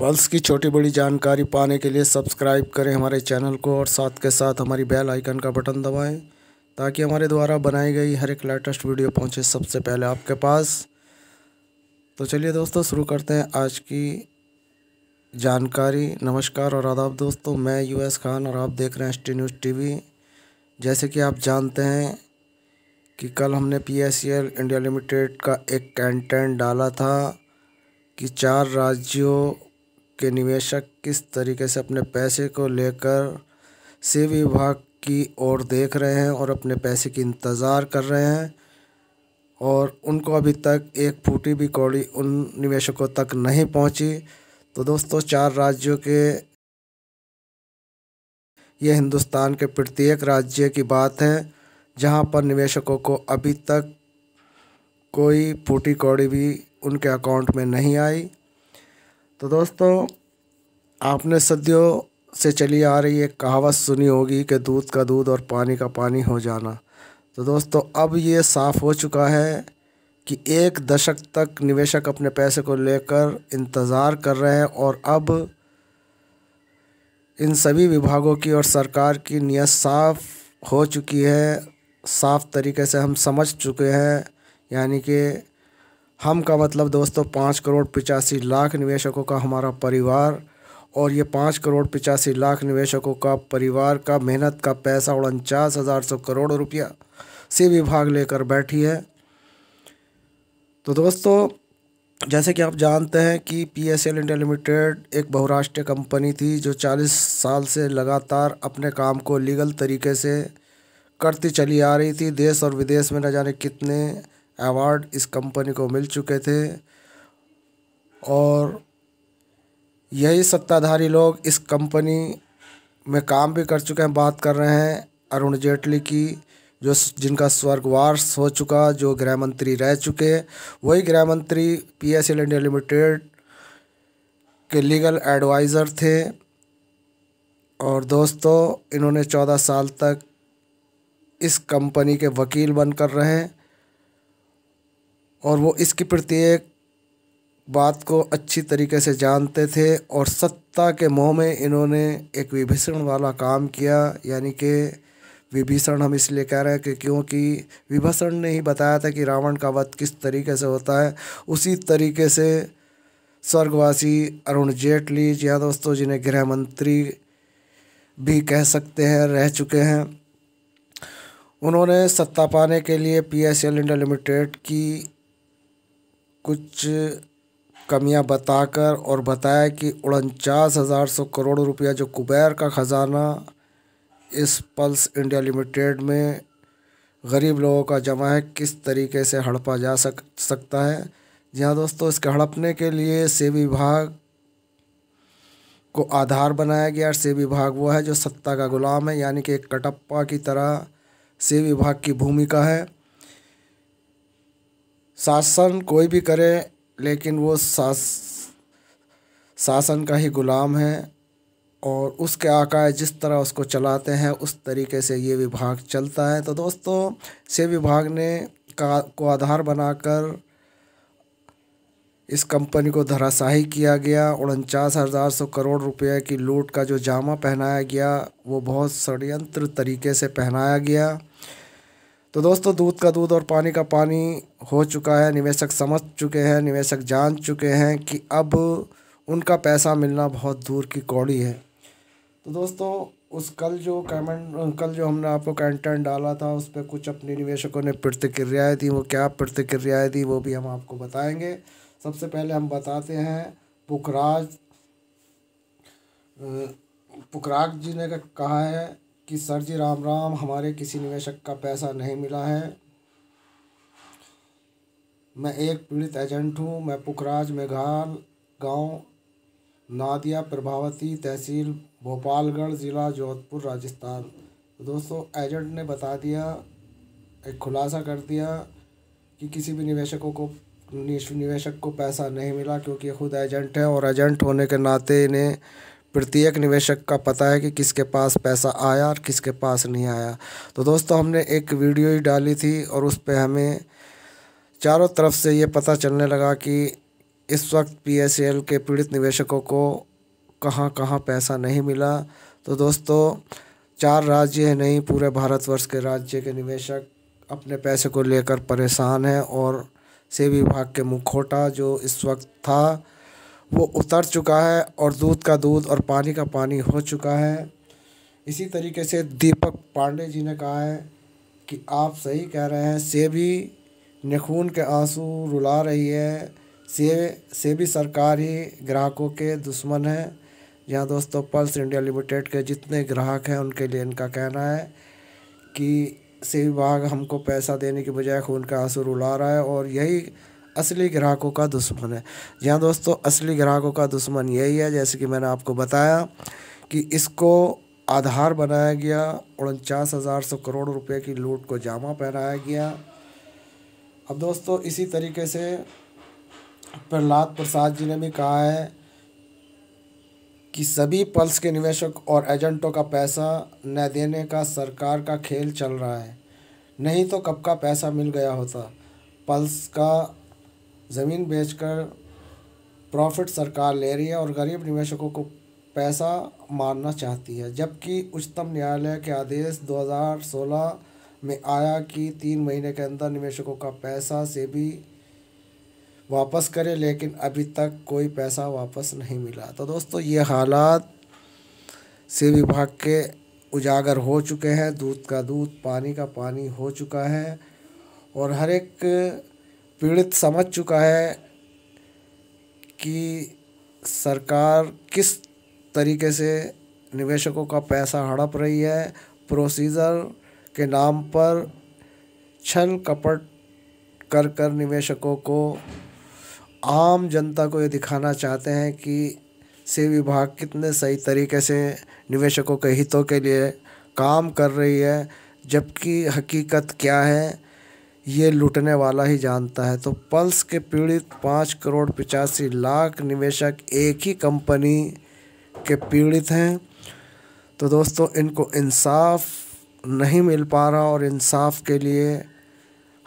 pulse की छोटी बड़ी जानकारी पाने के लिए सब्सक्राइब करें हमारे चैनल को और साथ के साथ हमारी बेल आइकन का बटन दबाएं ताकि हमारे द्वारा बनाई गई हर एक लेटेस्ट वीडियो पहुंचे सबसे पहले आपके पास तो चलिए दोस्तों शुरू करते हैं आज की जानकारी नमस्कार और आदाब दोस्तों मैं यूएस खान और आप देख रहे हैं एस टी न्यूज़ टी जैसे कि आप जानते हैं कि कल हमने पी इंडिया लिमिटेड का एक कैंटेंट डाला था कि चार राज्यों के निवेशक किस तरीके से अपने पैसे को लेकर से विभाग की ओर देख रहे हैं और अपने पैसे की इंतज़ार कर रहे हैं और उनको अभी तक एक फूटी भी कौड़ी उन निवेशकों तक नहीं पहुंची तो दोस्तों चार राज्यों के ये हिंदुस्तान के प्रत्येक राज्य की बात है जहां पर निवेशकों को अभी तक कोई फूटी कौड़ी भी उनके अकाउंट में नहीं आई तो दोस्तों आपने सदियों से चली आ रही एक कहावत सुनी होगी कि दूध का दूध और पानी का पानी हो जाना तो दोस्तों अब ये साफ़ हो चुका है कि एक दशक तक निवेशक अपने पैसे को लेकर इंतज़ार कर रहे हैं और अब इन सभी विभागों की और सरकार की नीयत साफ़ हो चुकी है साफ़ तरीके से हम समझ चुके हैं यानी कि हम का मतलब दोस्तों पाँच करोड़ पिचासी लाख निवेशकों का हमारा परिवार और ये पाँच करोड़ पिचासी लाख निवेशकों का परिवार का मेहनत का पैसा उनचास हज़ार सौ करोड़ रुपया से विभाग लेकर बैठी है तो दोस्तों जैसे कि आप जानते हैं कि P S L India Limited एक बहुराष्ट्रीय कंपनी थी जो चालीस साल से लगातार अपने काम को लीगल तरीके से करती चली आ रही थी देश और विदेश में न जाने कितने अवार्ड इस कंपनी को मिल चुके थे और यही सत्ताधारी लोग इस कंपनी में काम भी कर चुके हैं बात कर रहे हैं अरुण जेटली की जो जिनका स्वर्गवास हो चुका जो गृह मंत्री रह चुके वही गृह मंत्री P S L India Limited के लीगल एडवाइज़र थे और दोस्तों इन्होंने चौदह साल तक इस कंपनी के वकील बनकर रहे और वो इसकी प्रत्येक बात को अच्छी तरीके से जानते थे और सत्ता के मोह में इन्होंने एक विभीषण वाला काम किया यानी कि विभीषण हम इसलिए कह रहे हैं कि क्योंकि विभीषण ने ही बताया था कि रावण का वध किस तरीके से होता है उसी तरीके से स्वर्गवासी अरुण जेटली जी हाँ दोस्तों जिन्हें गृह मंत्री भी कह सकते हैं रह चुके हैं उन्होंने सत्ता पाने के लिए P S L India Limited की कुछ कमियां बताकर और बताया कि उनचास हज़ार सौ करोड़ रुपया जो कुबैर का ख़जाना इस पल्स इंडिया लिमिटेड में गरीब लोगों का जमा है किस तरीके से हड़पा जा सक सकता है जी हाँ दोस्तों इसके हड़पने के लिए से विभाग को आधार बनाया गया से विभाग वो है जो सत्ता का गुलाम है यानी कि एक कटप्पा की तरह से विभाग की भूमिका है शासन कोई भी करे लेकिन वो शास शासन का ही गुलाम है और उसके आकाए जिस तरह उसको चलाते हैं उस तरीके से ये विभाग चलता है तो दोस्तों से विभाग ने का को आधार बनाकर इस कंपनी को धराशाही किया गया उनचास हज़ार सौ करोड़ रुपए की लूट का जो जामा पहनाया गया वो बहुत षडयंत्र तरीके से पहनाया गया तो दोस्तों दूध का दूध और पानी का पानी हो चुका है निवेशक समझ चुके हैं निवेशक जान चुके हैं कि अब उनका पैसा मिलना बहुत दूर की कौड़ी है तो दोस्तों उस कल जो कमेंट कल जो हमने आपको कंटेंट डाला था उस पर कुछ अपने निवेशकों ने प्रतिक्रियाएँ दी वो क्या प्रतिक्रियाएँ दी वो भी हम आपको बताएंगे सबसे पहले हम बताते हैं पुखराज पुखराज जी ने कहा है कि सर जी राम राम हमारे किसी निवेशक का पैसा नहीं मिला है मैं एक पीड़ित एजेंट हूँ मैं पुखराज मेघाल गांव नादिया प्रभावती तहसील भोपालगढ़ ज़िला जोधपुर राजस्थान दोस्तों एजेंट ने बता दिया एक खुलासा कर दिया कि किसी भी निवेशकों को निवेशक को पैसा नहीं मिला क्योंकि खुद एजेंट है और एजेंट होने के नाते इन्हें प्रत्येक निवेशक का पता है कि किसके पास पैसा आया और किसके पास नहीं आया तो दोस्तों हमने एक वीडियो ही डाली थी और उस पर हमें चारों तरफ से ये पता चलने लगा कि इस वक्त पी के पीड़ित निवेशकों को कहाँ कहाँ पैसा नहीं मिला तो दोस्तों चार राज्य नहीं पूरे भारतवर्ष के राज्य के निवेशक अपने पैसे को लेकर परेशान हैं और से विभाग के मुखोटा जो इस वक्त था वो उतर चुका है और दूध का दूध और पानी का पानी हो चुका है इसी तरीके से दीपक पांडे जी ने कहा है कि आप सही कह रहे हैं सेबी नखून के आंसू रुला रही है से सेबी भी सरकारी ग्राहकों के दुश्मन है यहाँ दोस्तों पल्स इंडिया लिमिटेड के जितने ग्राहक हैं उनके लिए इनका कहना है कि सेबी विभाग हमको पैसा देने के बजाय खून का आंसू रुला रहा है और यही असली ग्राहकों का दुश्मन है यहाँ दोस्तों असली ग्राहकों का दुश्मन यही है जैसे कि मैंने आपको बताया कि इसको आधार बनाया गया उनचास हज़ार सौ करोड़ रुपए की लूट को जामा पहनाया गया अब दोस्तों इसी तरीके से प्रहलाद प्रसाद जी ने भी कहा है कि सभी पल्स के निवेशक और एजेंटों का पैसा न देने का सरकार का खेल चल रहा है नहीं तो कब का पैसा मिल गया होता पल्स का ज़मीन बेचकर प्रॉफिट सरकार ले रही है और गरीब निवेशकों को पैसा मारना चाहती है जबकि उच्चतम न्यायालय के आदेश 2016 में आया कि तीन महीने के अंदर निवेशकों का पैसा से भी वापस करें लेकिन अभी तक कोई पैसा वापस नहीं मिला तो दोस्तों ये हालात से विभाग के उजागर हो चुके हैं दूध का दूध पानी का पानी हो चुका है और हर एक पीड़ित समझ चुका है कि सरकार किस तरीके से निवेशकों का पैसा हड़प रही है प्रोसीजर के नाम पर छल कपट कर कर निवेशकों को आम जनता को ये दिखाना चाहते हैं कि से विभाग कितने सही तरीके से निवेशकों के हितों के लिए काम कर रही है जबकि हकीकत क्या है ये लूटने वाला ही जानता है तो पल्स के पीड़ित पाँच करोड़ पचासी लाख निवेशक एक ही कंपनी के पीड़ित हैं तो दोस्तों इनको इंसाफ नहीं मिल पा रहा और इंसाफ के लिए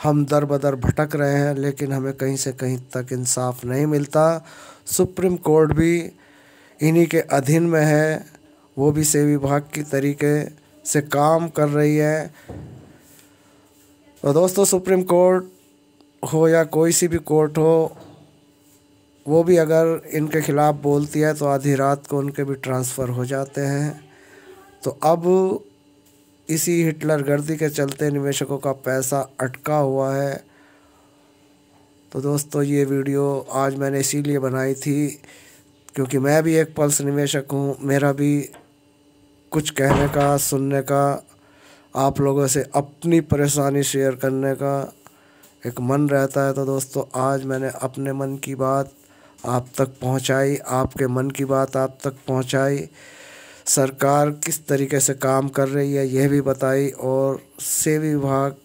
हम दर बदर भटक रहे हैं लेकिन हमें कहीं से कहीं तक इंसाफ नहीं मिलता सुप्रीम कोर्ट भी इन्हीं के अधीन में है वो भी सेवी विभाग की तरीके से काम कर रही है तो दोस्तों सुप्रीम कोर्ट हो या कोई सी भी कोर्ट हो वो भी अगर इनके ख़िलाफ़ बोलती है तो आधी रात को उनके भी ट्रांसफ़र हो जाते हैं तो अब इसी हिटलर गर्दी के चलते निवेशकों का पैसा अटका हुआ है तो दोस्तों ये वीडियो आज मैंने इसीलिए बनाई थी क्योंकि मैं भी एक पल्स निवेशक हूँ मेरा भी कुछ कहने का सुनने का आप लोगों से अपनी परेशानी शेयर करने का एक मन रहता है तो दोस्तों आज मैंने अपने मन की बात आप तक पहुंचाई आपके मन की बात आप तक पहुंचाई सरकार किस तरीके से काम कर रही है यह भी बताई और सेवी विभाग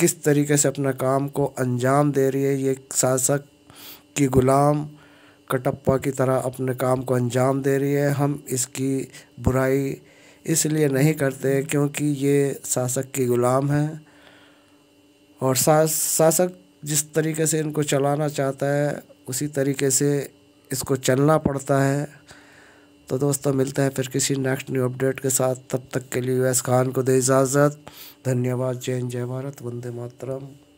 किस तरीके से अपना काम को अंजाम दे रही है ये शासक की गुलाम कटप्पा की तरह अपने काम को अंजाम दे रही है हम इसकी बुराई इसलिए नहीं करते क्योंकि ये शासक के ग़ुलाम हैं और शासक जिस तरीके से इनको चलाना चाहता है उसी तरीके से इसको चलना पड़ता है तो दोस्तों मिलते हैं फिर किसी नेक्स्ट न्यू अपडेट के साथ तब तक के लिए यूएस खान को दे इजाज़त धन्यवाद जय जय भारत वंदे मातरम